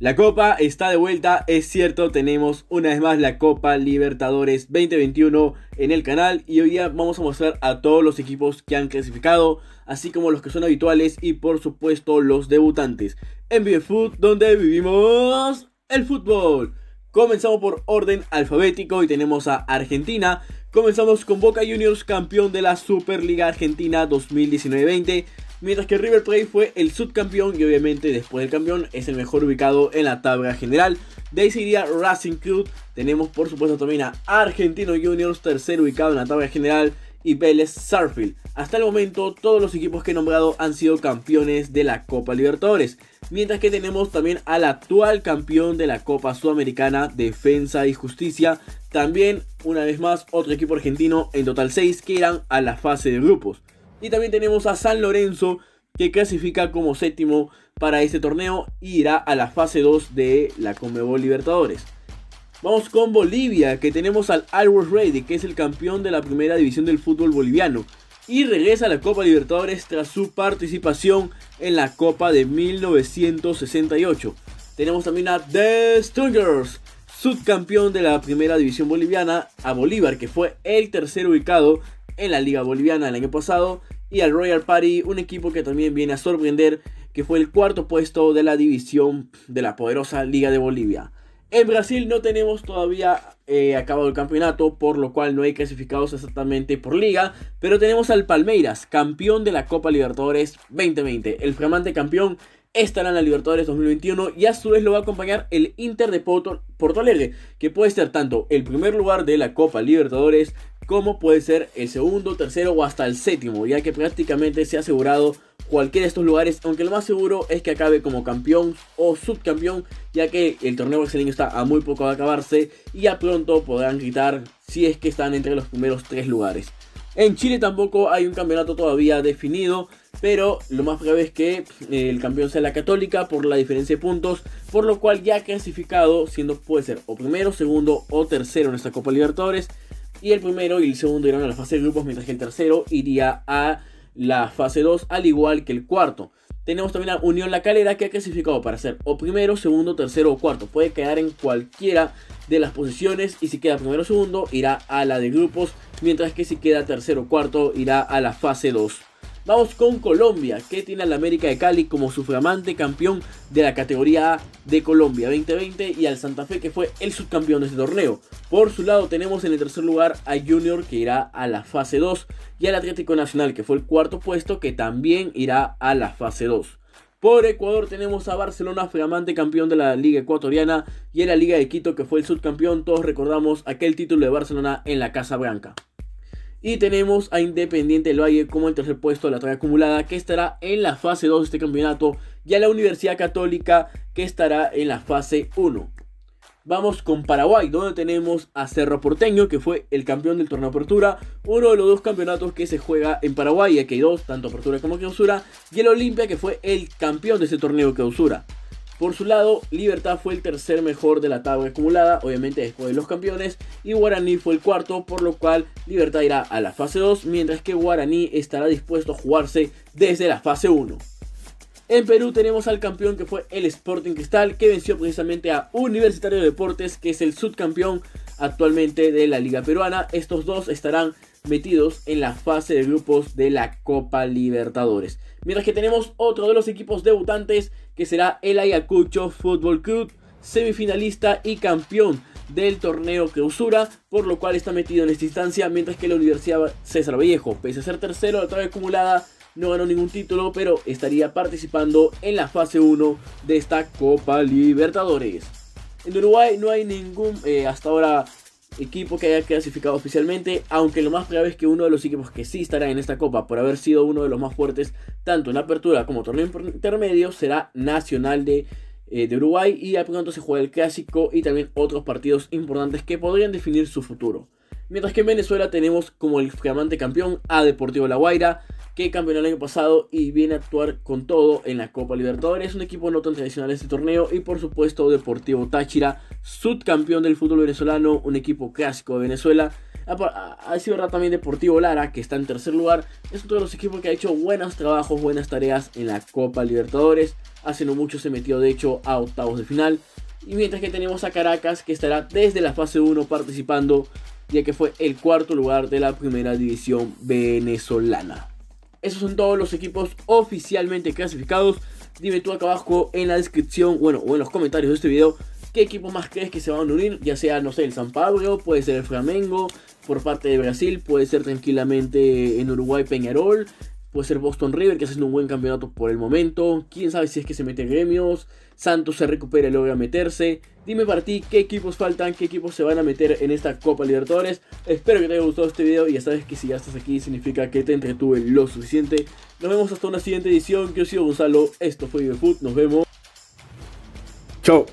La Copa está de vuelta, es cierto, tenemos una vez más la Copa Libertadores 2021 en el canal y hoy día vamos a mostrar a todos los equipos que han clasificado, así como los que son habituales y por supuesto los debutantes. En Food, donde vivimos el fútbol. Comenzamos por orden alfabético y tenemos a Argentina. Comenzamos con Boca Juniors, campeón de la Superliga Argentina 2019-20 Mientras que River Plate fue el subcampeón y obviamente después del campeón es el mejor ubicado en la tabla general. De ahí sería Racing Club. Tenemos por supuesto también a Argentino Juniors, tercer ubicado en la tabla general. Y Vélez Sarfield. Hasta el momento todos los equipos que he nombrado han sido campeones de la Copa Libertadores. Mientras que tenemos también al actual campeón de la Copa Sudamericana, Defensa y Justicia. También, una vez más, otro equipo argentino, en total 6, que irán a la fase de grupos. Y también tenemos a San Lorenzo que clasifica como séptimo para este torneo y irá a la fase 2 de la Conmebol Libertadores. Vamos con Bolivia, que tenemos al Albert Ready, que es el campeón de la primera división del fútbol boliviano, y regresa a la Copa Libertadores tras su participación en la Copa de 1968. Tenemos también a The Strongers, subcampeón de la primera división boliviana, a Bolívar, que fue el tercer ubicado en la Liga Boliviana el año pasado, y al Royal Party, un equipo que también viene a sorprender, que fue el cuarto puesto de la división de la poderosa Liga de Bolivia. En Brasil no tenemos todavía eh, acabado el campeonato, por lo cual no hay clasificados exactamente por liga, pero tenemos al Palmeiras, campeón de la Copa Libertadores 2020. El flamante campeón estará en la Libertadores 2021 y a su vez lo va a acompañar el Inter de Porto, Porto Alegre, que puede ser tanto el primer lugar de la Copa Libertadores como puede ser el segundo, tercero o hasta el séptimo, ya que prácticamente se ha asegurado cualquiera de estos lugares, aunque lo más seguro es que acabe como campeón o subcampeón, ya que el torneo brasileño está a muy poco de acabarse y ya pronto podrán quitar si es que están entre los primeros tres lugares. En Chile tampoco hay un campeonato todavía definido, pero lo más probable es que eh, el campeón sea la católica por la diferencia de puntos, por lo cual ya clasificado, siendo puede ser o primero, segundo o tercero en esta Copa Libertadores, y el primero y el segundo irán a la fase de grupos, mientras que el tercero iría a la fase 2, al igual que el cuarto. Tenemos también la Unión La Calera que ha clasificado para ser o primero, segundo, tercero o cuarto. Puede quedar en cualquiera de las posiciones y si queda primero o segundo irá a la de grupos, mientras que si queda tercero o cuarto irá a la fase 2. Vamos con Colombia, que tiene al América de Cali como su flamante campeón de la categoría A de Colombia 2020 y al Santa Fe que fue el subcampeón de este torneo. Por su lado tenemos en el tercer lugar a Junior que irá a la fase 2 y al Atlético Nacional que fue el cuarto puesto que también irá a la fase 2. Por Ecuador tenemos a Barcelona, flamante campeón de la Liga Ecuatoriana y en la Liga de Quito que fue el subcampeón. Todos recordamos aquel título de Barcelona en la Casa Blanca. Y tenemos a Independiente del Valle como el tercer puesto de la tabla acumulada, que estará en la fase 2 de este campeonato, y a la Universidad Católica, que estará en la fase 1. Vamos con Paraguay, donde tenemos a Cerro Porteño, que fue el campeón del torneo Apertura, uno de los dos campeonatos que se juega en Paraguay, aquí hay dos, tanto Apertura como Clausura, y el Olimpia, que fue el campeón de ese torneo Clausura. Por su lado, Libertad fue el tercer mejor de la tabla acumulada, obviamente después de los campeones, y Guaraní fue el cuarto, por lo cual Libertad irá a la fase 2, mientras que Guaraní estará dispuesto a jugarse desde la fase 1. En Perú tenemos al campeón que fue el Sporting Cristal, que venció precisamente a Universitario de Deportes, que es el subcampeón actualmente de la Liga Peruana. Estos dos estarán metidos en la fase de grupos de la Copa Libertadores. Mientras que tenemos otro de los equipos debutantes que será el Ayacucho Fútbol Club, semifinalista y campeón del torneo clausura, por lo cual está metido en esta instancia, mientras que la Universidad César Vallejo, pese a ser tercero la vez acumulada, no ganó ningún título, pero estaría participando en la fase 1 de esta Copa Libertadores. En Uruguay no hay ningún, eh, hasta ahora, equipo que haya clasificado oficialmente, aunque lo más probable es que uno de los equipos que sí estará en esta copa por haber sido uno de los más fuertes tanto en apertura como torneo intermedio será Nacional de, eh, Uruguay y a pronto se juega el clásico y también otros partidos importantes que podrían definir su futuro. Mientras que en Venezuela tenemos como el flamante campeón a Deportivo La Guaira, que campeonó el año pasado y viene a actuar con todo en la Copa Libertadores. Un equipo no tan tradicional en este torneo y por supuesto Deportivo Táchira, subcampeón del fútbol venezolano, un equipo clásico de Venezuela. Ha sido verdad también Deportivo Lara, que está en tercer lugar. Es uno de los equipos que ha hecho buenos trabajos, buenas tareas en la Copa Libertadores. Hace no mucho se metió de hecho a octavos de final. Y mientras que tenemos a Caracas, que estará desde la fase 1 participando, ya que fue el cuarto lugar de la primera división venezolana. Esos son todos los equipos oficialmente clasificados. Dime tú acá abajo en la descripción, bueno, o en los comentarios de este video, qué equipo más crees que se van a unir, ya sea, no sé, el San Pablo, puede ser el Flamengo, por parte de Brasil, puede ser tranquilamente en Uruguay Peñarol, Puede ser Boston River, que está haciendo un buen campeonato por el momento. Quién sabe si es que se mete en gremios. Santos se recupera y logra meterse. Dime para ti qué equipos faltan, qué equipos se van a meter en esta Copa Libertadores. Espero que te haya gustado este video y ya sabes que si ya estás aquí significa que te entretuve lo suficiente. Nos vemos hasta una siguiente edición. Yo soy Gonzalo, esto fue Ibefoot. nos vemos. Chao.